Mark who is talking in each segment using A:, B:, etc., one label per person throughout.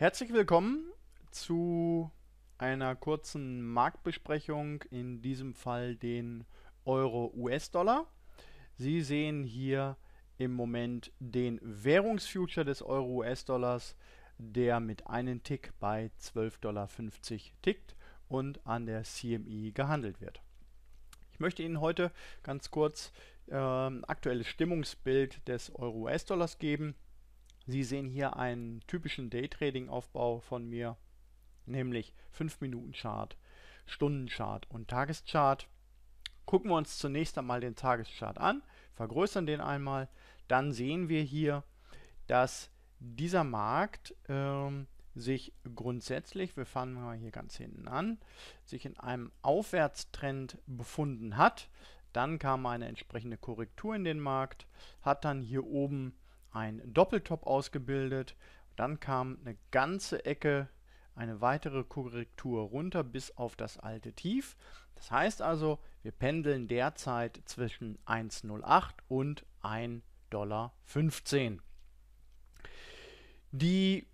A: Herzlich willkommen zu einer kurzen Marktbesprechung, in diesem Fall den Euro-US-Dollar. Sie sehen hier im Moment den Währungsfuture des Euro-US-Dollars, der mit einem Tick bei 12,50 Dollar tickt und an der CME gehandelt wird. Ich möchte Ihnen heute ganz kurz ähm, aktuelles Stimmungsbild des Euro-US-Dollars geben Sie sehen hier einen typischen Daytrading-Aufbau von mir, nämlich 5-Minuten-Chart, Stunden-Chart und Tageschart. Gucken wir uns zunächst einmal den Tageschart an, vergrößern den einmal, dann sehen wir hier, dass dieser Markt ähm, sich grundsätzlich, wir fangen mal hier ganz hinten an, sich in einem Aufwärtstrend befunden hat. Dann kam eine entsprechende Korrektur in den Markt, hat dann hier oben ein Doppeltop ausgebildet. Dann kam eine ganze Ecke, eine weitere Korrektur runter bis auf das alte Tief. Das heißt also, wir pendeln derzeit zwischen 1,08 und 1,15 Dollar. Die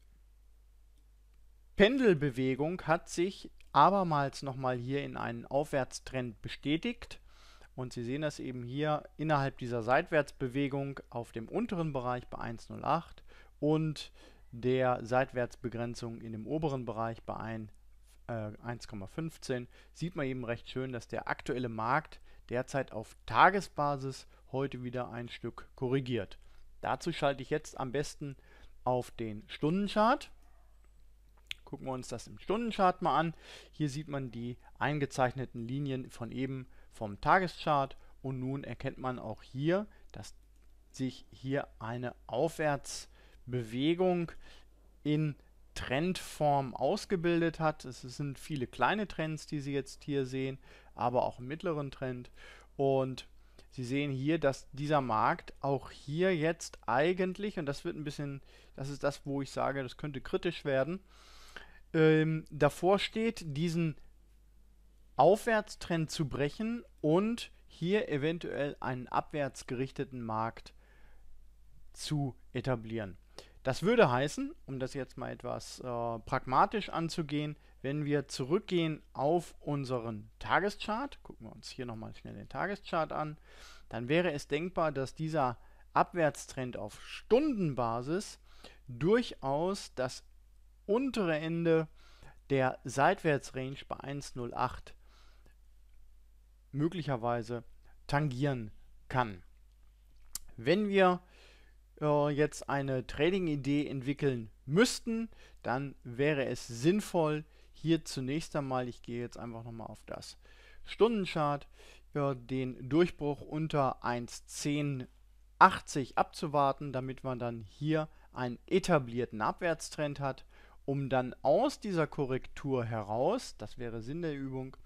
A: Pendelbewegung hat sich abermals nochmal hier in einen Aufwärtstrend bestätigt. Und Sie sehen das eben hier innerhalb dieser Seitwärtsbewegung auf dem unteren Bereich bei 1,08 und der Seitwärtsbegrenzung in dem oberen Bereich bei 1, äh, 1,15 sieht man eben recht schön, dass der aktuelle Markt derzeit auf Tagesbasis heute wieder ein Stück korrigiert. Dazu schalte ich jetzt am besten auf den Stundenchart Gucken wir uns das im Stundenchart mal an. Hier sieht man die eingezeichneten Linien von eben vom Tageschart und nun erkennt man auch hier, dass sich hier eine Aufwärtsbewegung in Trendform ausgebildet hat. Es sind viele kleine Trends, die Sie jetzt hier sehen, aber auch im mittleren Trend und Sie sehen hier, dass dieser Markt auch hier jetzt eigentlich, und das wird ein bisschen, das ist das, wo ich sage, das könnte kritisch werden, ähm, davor steht, diesen Aufwärtstrend zu brechen und hier eventuell einen abwärts gerichteten Markt zu etablieren. Das würde heißen, um das jetzt mal etwas äh, pragmatisch anzugehen, wenn wir zurückgehen auf unseren Tageschart, gucken wir uns hier nochmal schnell den Tageschart an, dann wäre es denkbar, dass dieser Abwärtstrend auf Stundenbasis durchaus das untere Ende der Seitwärtsrange bei 1,08 möglicherweise tangieren kann. Wenn wir äh, jetzt eine Trading-Idee entwickeln müssten, dann wäre es sinnvoll, hier zunächst einmal, ich gehe jetzt einfach nochmal auf das Stundenchart, äh, den Durchbruch unter 1,1080 abzuwarten, damit man dann hier einen etablierten Abwärtstrend hat um dann aus dieser Korrektur heraus, das wäre Sinn der Übung,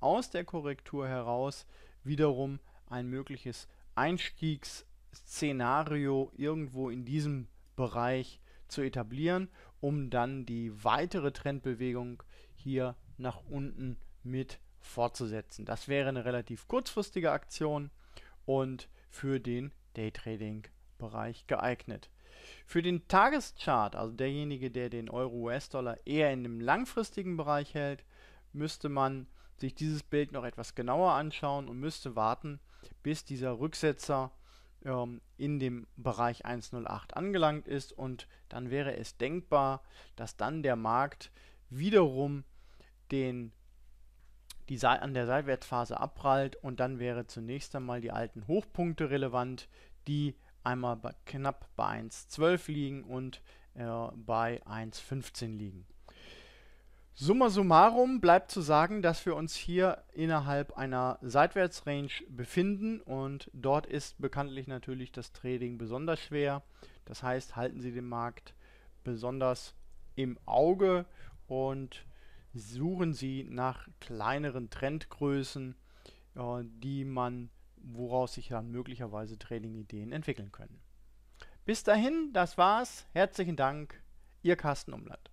A: aus der Korrektur heraus wiederum ein mögliches Einstiegsszenario irgendwo in diesem Bereich zu etablieren, um dann die weitere Trendbewegung hier nach unten mit fortzusetzen. Das wäre eine relativ kurzfristige Aktion und für den Daytrading-Bereich geeignet. Für den Tageschart, also derjenige, der den Euro-US-Dollar eher in dem langfristigen Bereich hält, müsste man sich dieses Bild noch etwas genauer anschauen und müsste warten, bis dieser Rücksetzer ähm, in dem Bereich 1,08 angelangt ist und dann wäre es denkbar, dass dann der Markt wiederum den, die, an der Seitwärtsphase abprallt und dann wäre zunächst einmal die alten Hochpunkte relevant, die einmal bei, knapp bei 1,12 liegen und äh, bei 1,15 liegen. Summa summarum bleibt zu sagen, dass wir uns hier innerhalb einer Seitwärtsrange befinden und dort ist bekanntlich natürlich das Trading besonders schwer. Das heißt, halten Sie den Markt besonders im Auge und suchen Sie nach kleineren Trendgrößen, äh, die man woraus sich dann möglicherweise Trainingideen entwickeln können. Bis dahin, das war's. Herzlichen Dank, Ihr Carsten Umland.